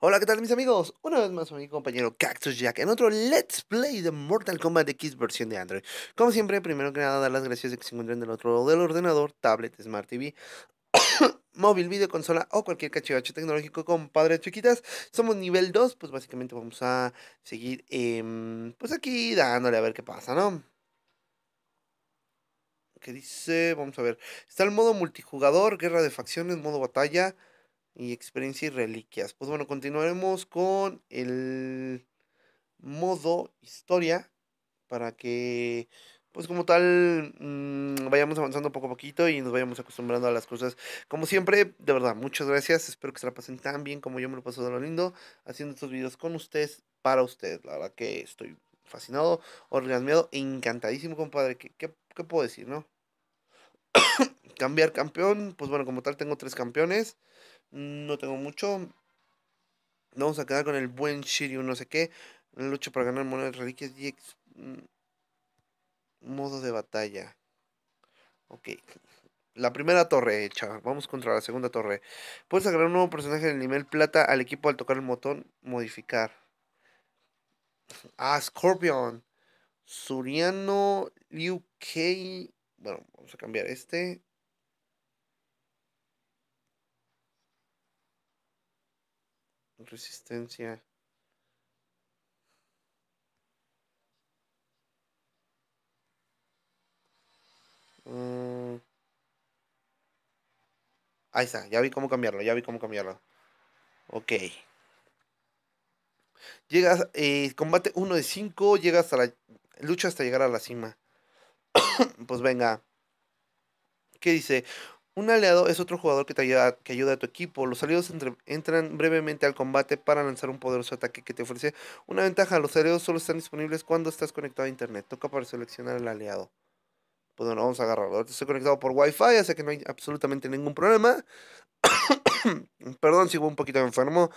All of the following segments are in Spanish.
Hola, ¿qué tal mis amigos? Una vez más mi compañero Cactus Jack en otro Let's Play de Mortal Kombat X versión de Android. Como siempre, primero que nada, dar las gracias de que se encuentren del otro lado del ordenador, tablet, Smart TV, móvil, consola o cualquier cachivache tecnológico con padres chiquitas. Somos nivel 2, pues básicamente vamos a seguir em, pues aquí dándole a ver qué pasa, ¿no? ¿Qué dice? Vamos a ver. Está el modo multijugador, guerra de facciones, modo batalla y experiencia y reliquias. Pues bueno, continuaremos con el modo historia para que pues como tal mm, vayamos avanzando poco a poquito y nos vayamos acostumbrando a las cosas. Como siempre, de verdad, muchas gracias. Espero que se la pasen tan bien como yo me lo paso de lo lindo haciendo estos videos con ustedes, para ustedes. La verdad que estoy fascinado, orgasmeado, encantadísimo, compadre. qué puedo decir, no? Cambiar campeón, pues bueno, como tal tengo tres campeones. No tengo mucho. Vamos a quedar con el buen Shiryu, no sé qué. Lucha para ganar monedas, reliquias y ex... modo de batalla. Ok. La primera torre hecha. Eh, vamos contra la segunda torre. Puedes agregar un nuevo personaje de nivel plata al equipo al tocar el botón modificar. Ah, Scorpion. Suriano Liu Bueno, vamos a cambiar este. resistencia. Mm. Ahí está, ya vi cómo cambiarlo, ya vi cómo cambiarlo. Ok. Llegas, eh, combate 1 de 5, llegas a la. Lucha hasta llegar a la cima. pues venga. ¿Qué dice? Un aliado es otro jugador que te ayuda, que ayuda a tu equipo. Los aliados entran brevemente al combate para lanzar un poderoso ataque que te ofrece una ventaja. Los aliados solo están disponibles cuando estás conectado a internet. Toca para seleccionar el aliado. Pues bueno, vamos a agarrarlo. estoy conectado por Wi-Fi, así que no hay absolutamente ningún problema. Perdón si un poquito enfermo.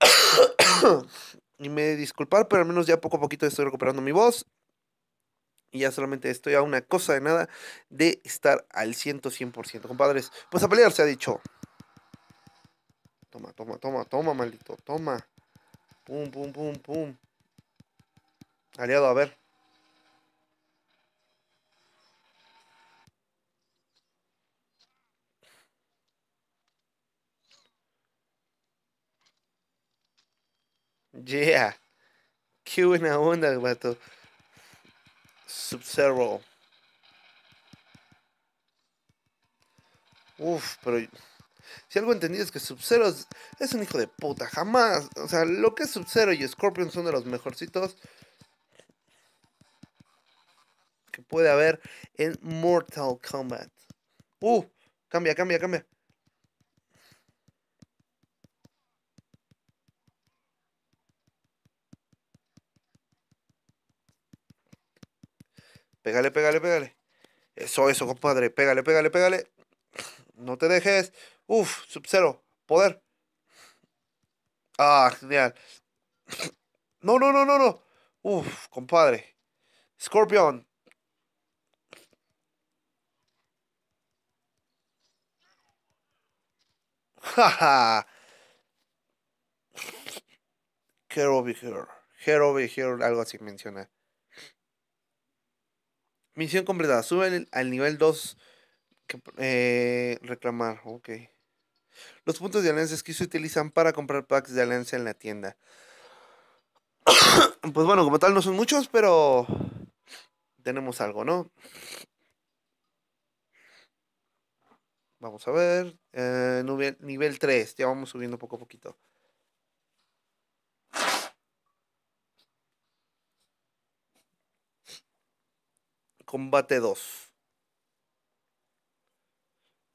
y me disculpar, pero al menos ya poco a poquito estoy recuperando mi voz y ya solamente estoy a una cosa de nada de estar al 100%, 100%. Compadres, pues a pelear se ha dicho. Toma, toma, toma, toma, maldito, toma. Pum, pum, pum, pum. Aliado, a ver. Yeah. Qué buena onda, vato. Sub-Zero. Uf, pero... Si algo entendí es que Sub-Zero es, un hijo de puta, jamás. O sea, lo que es Sub-Zero y Scorpion son de los mejorcitos que puede haber en Mortal Kombat. Uf, uh, cambia, cambia, cambia. Pégale, pégale, pégale. Eso, eso, compadre. Pégale, pégale, pégale. No te dejes. Uf, sub cero. Poder. Ah, genial. No, no, no, no, no. Uf, compadre. Scorpion. Jaja. Hero here. Hero here. Algo así menciona. Misión completada. Sube al nivel 2. Eh, reclamar, ok. Los puntos de es que se utilizan para comprar packs de alianza en la tienda. pues bueno, como tal no son muchos, pero tenemos algo, ¿no? Vamos a ver. Eh, nivel, nivel 3, ya vamos subiendo poco a poquito. Combate 2.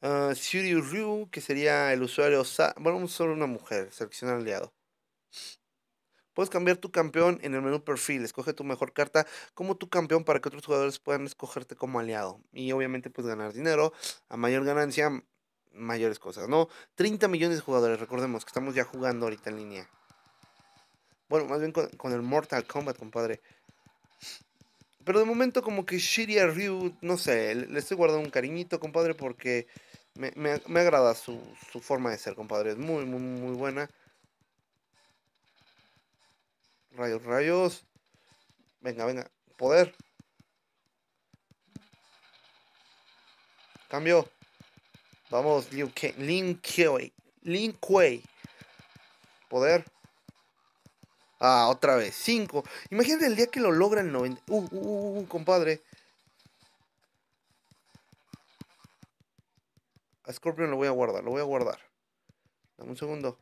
Uh, ah, Ryu, que sería el usuario Bueno, solo una mujer, selecciona aliado. Puedes cambiar tu campeón en el menú perfil. Escoge tu mejor carta como tu campeón para que otros jugadores puedan escogerte como aliado. Y obviamente, puedes ganar dinero. A mayor ganancia, mayores cosas, ¿no? 30 millones de jugadores, recordemos que estamos ya jugando ahorita en línea. Bueno, más bien con el Mortal Kombat, compadre. Pero de momento como que Shiria Ryu, no sé, le estoy guardando un cariñito, compadre, porque me, me, agrada su, su, forma de ser, compadre. Es muy, muy, muy buena. Rayos, rayos. Venga, venga. Poder. Cambio. Vamos, Liu Ke Lin Kuei. Lin Poder. Ah, otra vez, 5. Imagínate el día que lo logran, el uh uh, uh, uh, uh, compadre. A Scorpion lo voy a guardar, lo voy a guardar. Dame un segundo.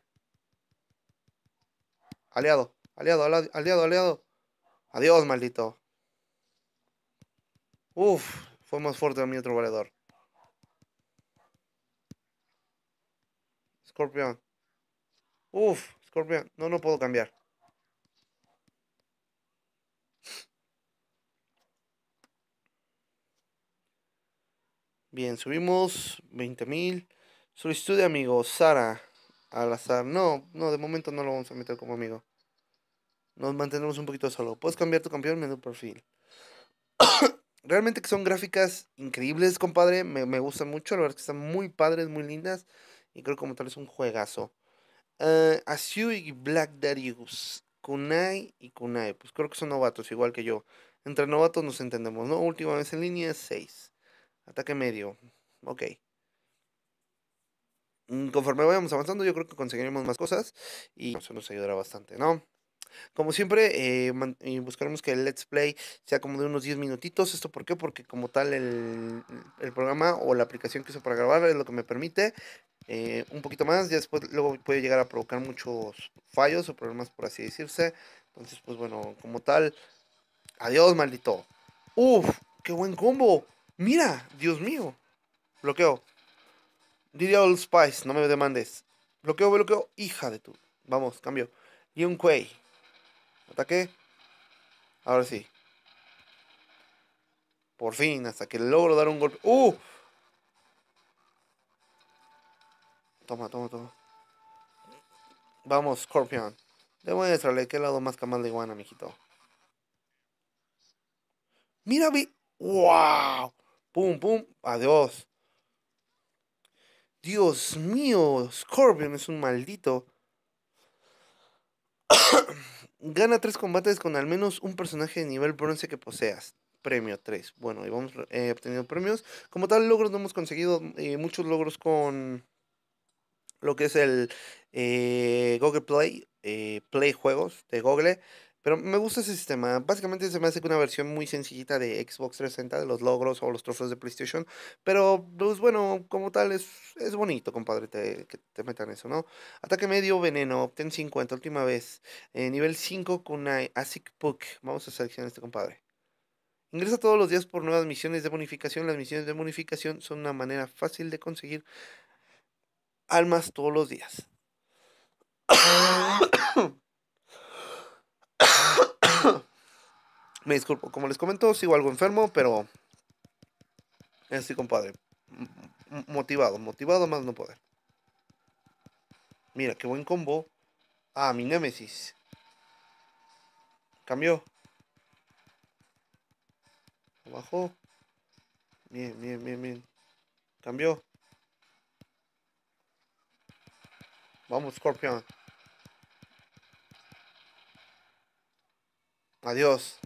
Aliado, aliado, aliado, aliado. Adiós, maldito. Uf, fue más fuerte a mi otro valedor. Scorpion. Uf, Scorpion. No, no puedo cambiar. Bien, subimos 20.000. Solicitud de amigo, Sara. Al azar. No, no, de momento no lo vamos a meter como amigo. Nos mantenemos un poquito solo. Puedes cambiar tu campeón, menú perfil. Realmente que son gráficas increíbles, compadre. Me, gustan mucho. La verdad es que están muy padres, muy lindas. Y creo que como tal es un juegazo. Uh, y Black Darius. Kunai y Kunai. Pues creo que son novatos, igual que yo. Entre novatos nos entendemos, ¿no? Última vez en línea, 6. Ataque medio. Ok. Mm, conforme vayamos avanzando, yo creo que conseguiremos más cosas y eso nos ayudará bastante, ¿no? Como siempre, eh, eh, buscaremos que el Let's Play sea como de unos 10 minutitos. ¿Esto por qué? Porque como tal el, programa o la aplicación que uso para grabar es lo que me permite eh, un poquito más. Ya después luego puede llegar a provocar muchos fallos o problemas, por así decirse. Entonces, pues bueno, como tal, adiós, maldito. Uf, qué buen combo. Mira, Dios mío. Bloqueo. Diría Old Spice, no me demandes. Bloqueo, bloqueo, hija de tu. Vamos, cambio. un Kuei. Ataque. Ahora sí. Por fin, hasta que logro dar un golpe. ¡Uh! Toma, toma, toma. Vamos, Scorpion. Demuéstrale qué lado más camal de iguana, mijito. Mira, vi. ¡Wow! Pum, pum, adiós. Dios mío, Scorpion es un maldito. Gana tres combates con al menos un personaje de nivel bronce que poseas. Premio 3. Bueno, y vamos eh, obteniendo premios. Como tal, logros no hemos conseguido eh, muchos logros con lo que es el eh, Google Play, Play Juegos de Google. Pero me gusta ese sistema. Básicamente se me hace que una versión muy sencillita de Xbox 360, de los logros o los trofeos de PlayStation. Pero, pues bueno, como tal, es, es bonito, compadre, que te metan eso, ¿no? Ataque medio, veneno, obtén 50, última vez. Eh, nivel 5, con Asic Puck. Vamos a seleccionar este compadre. Ingresa todos los días por nuevas misiones de bonificación. Las misiones de bonificación son una manera fácil de conseguir almas todos los días. Me disculpo, como les comento, sigo algo enfermo, pero estoy compadre. motivado, motivado más no poder. Mira, qué buen combo. Ah, mi Némesis. Cambió. Abajo. Bien, bien, bien, bien. Cambió. Vamos, Scorpion. Adiós.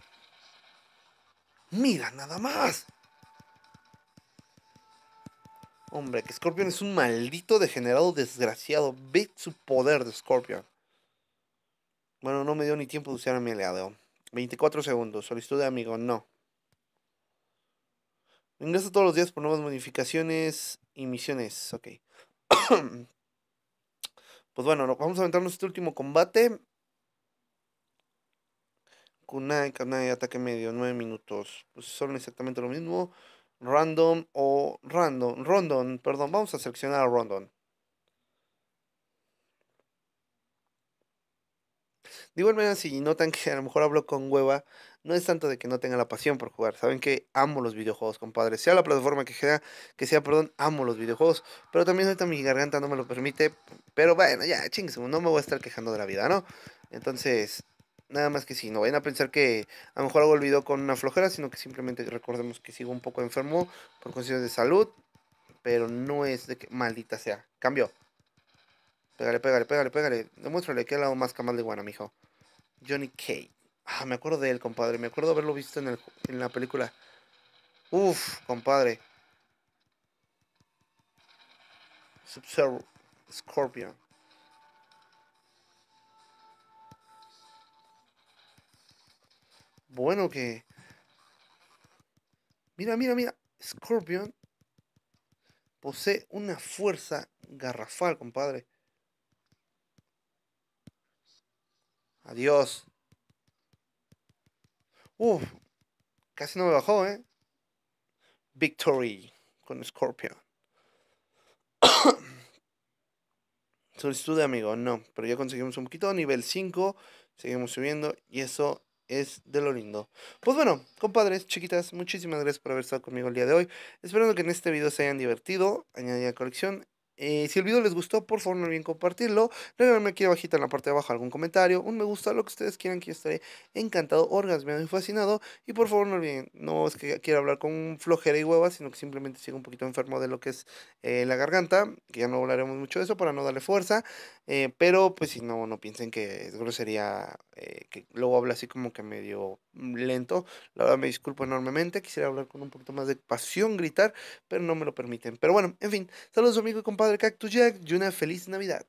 Mira nada más. Hombre, que Scorpion es un maldito degenerado desgraciado. Ve su poder de Scorpion. Bueno, no me dio ni tiempo de usar a mi aliado. 24 segundos. Solicitud de amigo, no. Ingresa todos los días por nuevas modificaciones y misiones. Ok. pues bueno, vamos a aventarnos este último combate kunai, kunai, ataque medio, 9 minutos. Pues son exactamente lo mismo. Random o random, rondon, perdón, vamos a seleccionar a rondon. De igual manera, si notan que a lo mejor hablo con hueva, no es tanto de que no tenga la pasión por jugar. Saben que amo los videojuegos, compadre. Sea la plataforma que sea, que sea, perdón, amo los videojuegos. Pero también ahorita mi garganta no me lo permite. Pero bueno, ya, chingos, no me voy a estar quejando de la vida, ¿no? Entonces, Nada más que si sí, no vayan a pensar que a lo mejor algo olvidó con una flojera, sino que simplemente recordemos que sigo un poco enfermo por cuestiones de salud, pero no es de que maldita sea. Cambio. Pégale, pégale, pégale, pégale. Demuéstrale que ha lado más camal de guana, mijo. Johnny K Ah, me acuerdo de él, compadre. Me acuerdo haberlo visto en, el, en la película. Uf, compadre. sub Scorpion. bueno que. Mira, mira, mira. Scorpion posee una fuerza garrafal, compadre. Adiós. Uf, casi no me bajó, ¿eh? Victory con Scorpion. Solicitud de amigo, no, pero ya conseguimos un poquito, nivel 5, seguimos subiendo y eso es de lo lindo. Pues bueno, compadres, chiquitas, muchísimas gracias por haber estado conmigo el día de hoy. Esperando que en este video se hayan divertido, añadir a colección eh, si el video les gustó, por favor no olviden compartirlo. Déjenme aquí abajito en la parte de abajo algún comentario, un me gusta, lo que ustedes quieran, que yo estaré encantado, orgasmeado y fascinado. Y por favor no olviden, no es que quiera hablar con flojera y hueva, sino que simplemente sigo un poquito enfermo de lo que es eh, la garganta, que ya no hablaremos mucho de eso para no darle fuerza. Eh, pero pues si no, no piensen que es grosería, que luego habla así como que medio lento. La verdad me disculpo enormemente, quisiera hablar con un poquito más de pasión, gritar, pero no me lo permiten. Pero bueno, en fin, saludos amigos y compadre Padre Cactus Jack y una feliz Navidad.